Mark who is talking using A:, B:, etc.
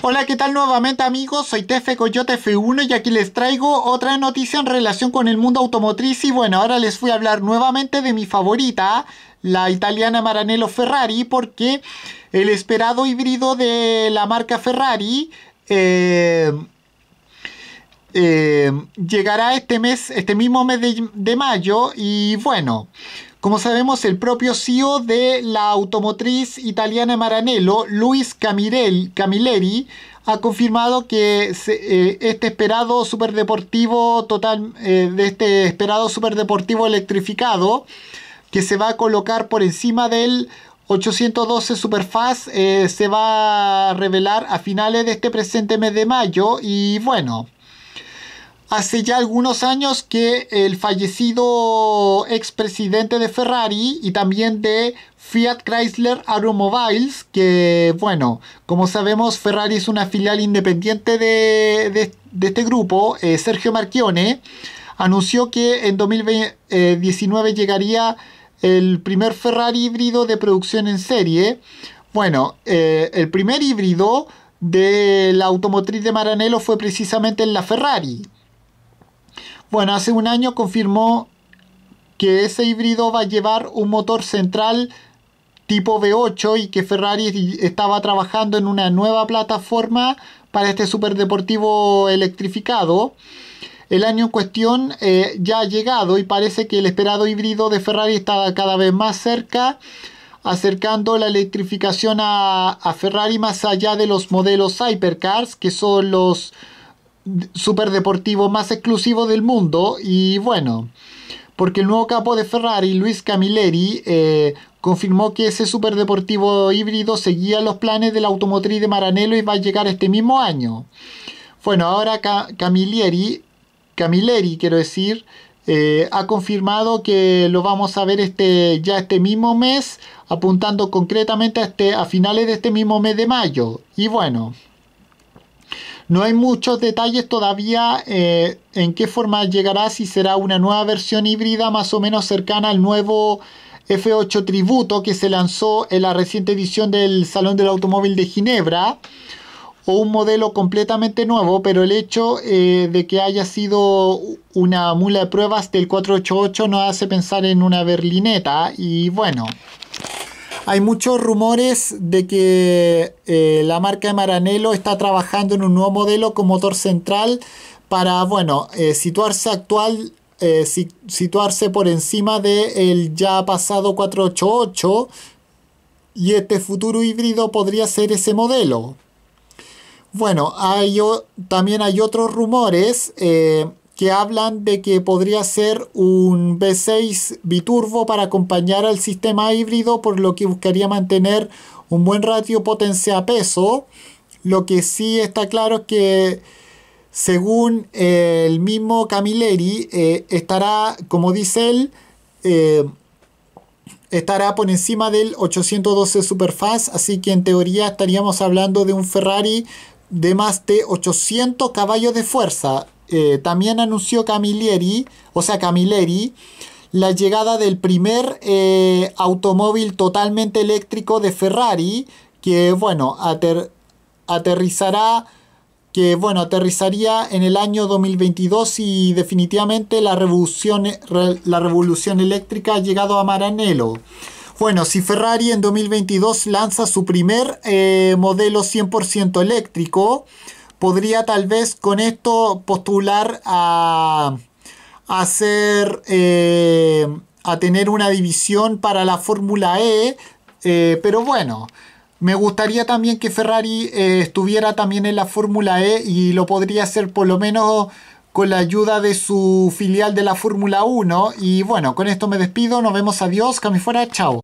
A: Hola, ¿qué tal nuevamente amigos? Soy Tefe Coyote F1 y aquí les traigo otra noticia en relación con el mundo automotriz y bueno, ahora les voy a hablar nuevamente de mi favorita, la italiana Maranello Ferrari, porque el esperado híbrido de la marca Ferrari eh, eh, llegará este mes, este mismo mes de mayo y bueno... Como sabemos, el propio CEO de la automotriz italiana Maranello, Luis Camilleri, ha confirmado que eh, este esperado superdeportivo total, eh, de este esperado superdeportivo electrificado, que se va a colocar por encima del 812 Superfast eh, se va a revelar a finales de este presente mes de mayo y bueno, hace ya algunos años que el fallecido expresidente de Ferrari y también de Fiat Chrysler Automobiles, que bueno, como sabemos Ferrari es una filial independiente de, este grupo, eh, Sergio Marchione, anunció que en 2019 llegaría el primer Ferrari híbrido de producción en serie. Bueno, eh, el primer híbrido de la automotriz de Maranello fue precisamente en la Ferrari. Bueno, hace un año confirmó que ese híbrido va a llevar un motor central tipo V8 y que Ferrari estaba trabajando en una nueva plataforma para este superdeportivo electrificado. El año en cuestión eh, ya ha llegado y parece que el esperado híbrido de Ferrari está cada vez más cerca, acercando la electrificación a, a Ferrari más allá de los modelos Hypercars, que son los superdeportivo más exclusivo del mundo y bueno, porque el nuevo capo de Ferrari, Luis Camilleri, eh, confirmó que ese superdeportivo híbrido seguía los planes de la automotriz de Maranello y va a llegar este mismo año. Bueno, ahora Camilleri, Camilleri quiero decir, eh, ha confirmado que lo vamos a ver este, ya este mismo mes, apuntando concretamente a, este, a finales de este mismo mes de mayo. Y bueno, no hay muchos detalles todavía eh, en qué forma llegará, si será una nueva versión híbrida más o menos cercana al nuevo F8 Tributo que se lanzó en la reciente edición del Salón del Automóvil de Ginebra o un modelo completamente nuevo, pero el hecho eh, de que haya sido una mula de pruebas del 488 nos hace pensar en una berlineta y bueno. Hay muchos rumores de que eh, la marca de Maranello está trabajando en un nuevo modelo con motor central para, bueno, eh, situarse actual, eh, situarse por encima del el ya pasado 488 y este futuro híbrido podría ser ese modelo. Bueno, hay, también hay otros rumores que hablan de que podría ser un V6 biturbo para acompañar al sistema híbrido, por lo que buscaría mantener un buen ratio potencia-peso. Lo que sí está claro es que según eh, el mismo Camilleri, eh, estará, como dice él, eh, estará por encima del 812 Superfast, así que en teoría estaríamos hablando de un Ferrari de más de 800 caballos de fuerza. Eh, también anunció Camilleri, o sea, Camilleri, la llegada del primer eh, automóvil totalmente eléctrico de Ferrari, que bueno, aterrizará que bueno, aterrizaría en el año 2022 y definitivamente la revolución, la revolución eléctrica ha llegado a Maranello. Bueno, si Ferrari en 2022 lanza su primer eh, modelo 100% eléctrico, podría tal vez con esto postular a, hacer, eh, a tener una división para la Fórmula E, eh, pero bueno. Me gustaría también que Ferrari eh, estuviera también en la Fórmula E y lo podría hacer por lo menos con la ayuda de su filial de la Fórmula 1. Y bueno, con esto me despido, nos vemos, adiós, Cami fuera, chao.